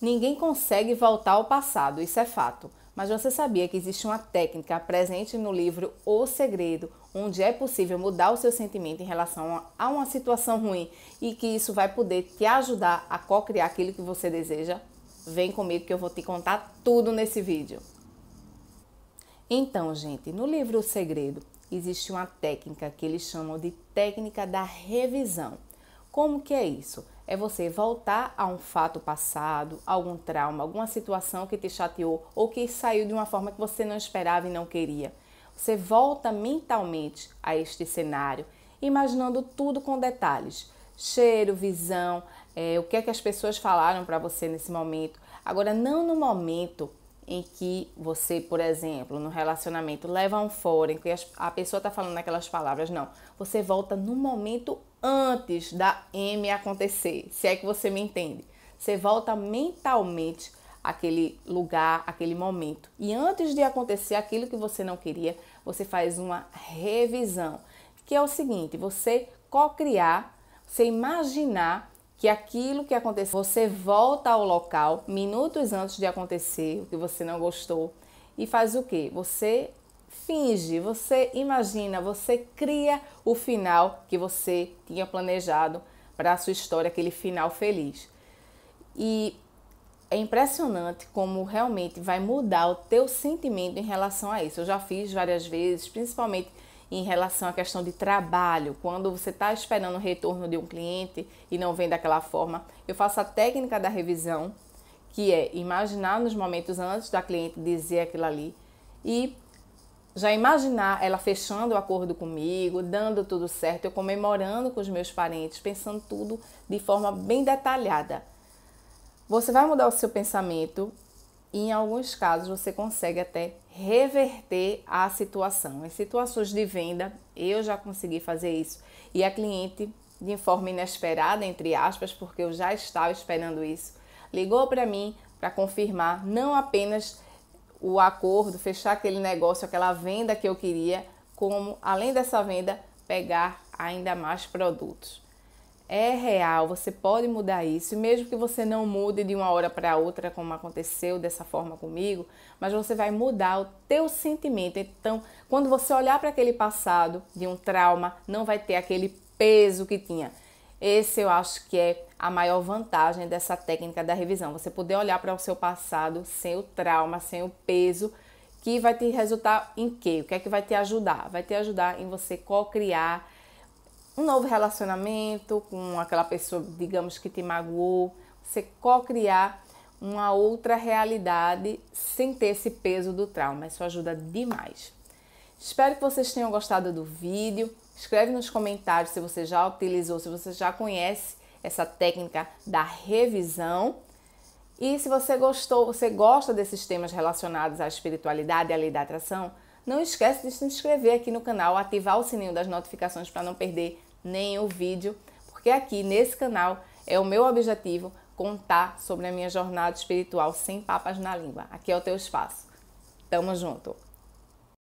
Ninguém consegue voltar ao passado, isso é fato. Mas você sabia que existe uma técnica presente no livro O Segredo, onde é possível mudar o seu sentimento em relação a uma situação ruim e que isso vai poder te ajudar a co-criar aquilo que você deseja? Vem comigo que eu vou te contar tudo nesse vídeo. Então, gente, no livro O Segredo existe uma técnica que eles chamam de técnica da revisão como que é isso? É você voltar a um fato passado, algum trauma, alguma situação que te chateou ou que saiu de uma forma que você não esperava e não queria. Você volta mentalmente a este cenário, imaginando tudo com detalhes cheiro, visão, é, o que é que as pessoas falaram para você nesse momento. Agora, não no momento em que você, por exemplo, no relacionamento leva um fora, em que a pessoa está falando aquelas palavras, não. Você volta no momento antes da M acontecer, se é que você me entende. Você volta mentalmente àquele lugar, aquele momento. E antes de acontecer aquilo que você não queria, você faz uma revisão, que é o seguinte: você co-criar, você imaginar que aquilo que aconteceu, você volta ao local minutos antes de acontecer o que você não gostou e faz o que? Você finge, você imagina, você cria o final que você tinha planejado para a sua história, aquele final feliz. E é impressionante como realmente vai mudar o teu sentimento em relação a isso. Eu já fiz várias vezes, principalmente em relação à questão de trabalho, quando você está esperando o retorno de um cliente e não vem daquela forma, eu faço a técnica da revisão, que é imaginar nos momentos antes da cliente dizer aquilo ali e já imaginar ela fechando o acordo comigo, dando tudo certo, eu comemorando com os meus parentes, pensando tudo de forma bem detalhada. Você vai mudar o seu pensamento e, em alguns casos, você consegue até reverter a situação. Em situações de venda, eu já consegui fazer isso e a cliente, de forma inesperada, entre aspas, porque eu já estava esperando isso, ligou para mim para confirmar não apenas o acordo, fechar aquele negócio, aquela venda que eu queria, como além dessa venda, pegar ainda mais produtos. É real, você pode mudar isso, mesmo que você não mude de uma hora para outra, como aconteceu dessa forma comigo, mas você vai mudar o teu sentimento. Então, quando você olhar para aquele passado de um trauma, não vai ter aquele peso que tinha. Esse eu acho que é a maior vantagem dessa técnica da revisão, você poder olhar para o seu passado sem o trauma, sem o peso, que vai te resultar em quê? O que é que vai te ajudar? Vai te ajudar em você co-criar um novo relacionamento com aquela pessoa, digamos, que te magoou, você co-criar uma outra realidade sem ter esse peso do trauma. Isso ajuda demais. Espero que vocês tenham gostado do vídeo. Escreve nos comentários se você já utilizou, se você já conhece essa técnica da revisão. E se você gostou, você gosta desses temas relacionados à espiritualidade e à lei da atração, não esquece de se inscrever aqui no canal, ativar o sininho das notificações para não perder nenhum vídeo, porque aqui nesse canal é o meu objetivo contar sobre a minha jornada espiritual sem papas na língua. Aqui é o teu espaço. Tamo junto!